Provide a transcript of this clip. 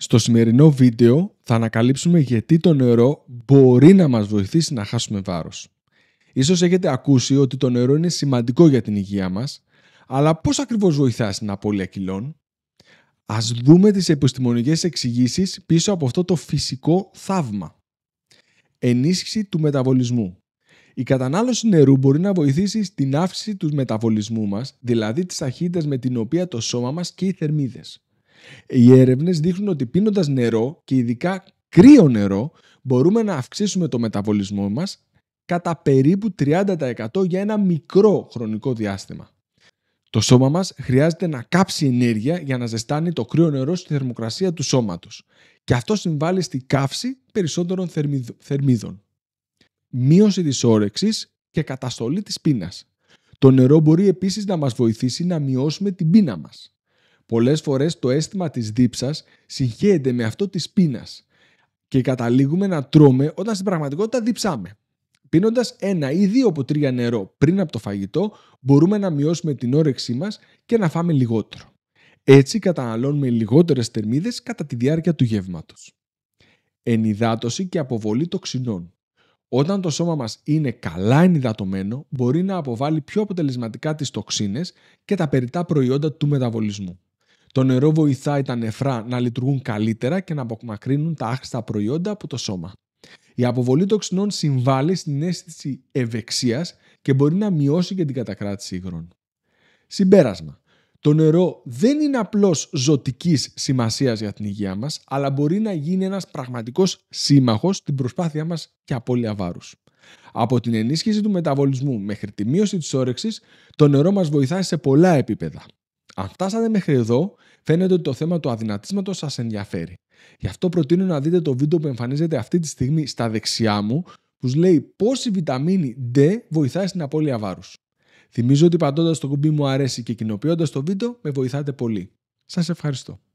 Στο σημερινό βίντεο θα ανακαλύψουμε γιατί το νερό μπορεί να μας βοηθήσει να χάσουμε βάρος. Ίσως έχετε ακούσει ότι το νερό είναι σημαντικό για την υγεία μας, αλλά πώς ακριβώς βοηθά στην απώλεια κιλών. Ας δούμε τις επιστημονικές εξηγήσεις πίσω από αυτό το φυσικό θαύμα. Ενίσχυση του μεταβολισμού. Η κατανάλωση νερού μπορεί να βοηθήσει στην αύξηση του μεταβολισμού μας, δηλαδή τις ταχύτητα με την οποία το σώμα μας και οι θερμίδες. Οι έρευνες δείχνουν ότι πίνοντας νερό και ειδικά κρύο νερό, μπορούμε να αυξήσουμε το μεταβολισμό μας κατά περίπου 30% για ένα μικρό χρονικό διάστημα. Το σώμα μας χρειάζεται να κάψει ενέργεια για να ζεστάνει το κρύο νερό στη θερμοκρασία του σώματος και αυτό συμβάλλει στη καύση περισσότερων θερμίδων. Μείωση της όρεξης και καταστολή της πείνας. Το νερό μπορεί επίσης να μας βοηθήσει να μειώσουμε την πείνα μας. Πολλές φορές το αίσθημα της δίψας συγχέεται με αυτό της πείνας. Και καταλήγουμε να τρώμε όταν στην πραγματικότητα διψάμε. Πίνοντας ένα ή δύο από τρία νερό πριν από το φαγητό, μπορούμε να μειώσουμε την όρεξή μας και να φάμε λιγότερο. Έτσι καταναλώνουμε λιγότερες θερμίδες κατά τη διάρκεια του γεύματος. Ενυδάτωση και αποβολή τοξινών. Όταν το σώμα μας είναι καλά ενυδατωμένο, μπορεί να αποβάλει πιο αποτελεσματικά τις τοξίνες και τα περιτά προϊόντα του μεταβολισμού. Το νερό βοηθάει τα νεφρά να λειτουργούν καλύτερα και να απομακρύνουν τα άχρηστα προϊόντα από το σώμα. Η αποβολή τοξινών συμβάλλει στην αίσθηση ευεξίας και μπορεί να μειώσει και την κατακράτηση υγρών. Συμπέρασμα. Το νερό δεν είναι απλώς ζωτικής σημασίας για την υγεία μας, αλλά μπορεί να γίνει ένας πραγματικός σύμμαχος στην προσπάθειά μας και απώλεια βάρους. Από την ενίσχυση του μεταβολισμού μέχρι τη μείωση της όρεξης, το νερό μας βοηθάει σε πολλά επίπεδα. Αν φτάσατε μέχρι εδώ, φαίνεται ότι το θέμα του αδυνατίσματος σας ενδιαφέρει. Γι' αυτό προτείνω να δείτε το βίντεο που εμφανίζεται αυτή τη στιγμή στα δεξιά μου, που λέει πώς η βιταμίνη D βοηθάει στην απώλεια βάρους. Θυμίζω ότι πατώντας το κουμπί μου αρέσει και κοινοποιώντας το βίντεο, με βοηθάτε πολύ. Σας ευχαριστώ.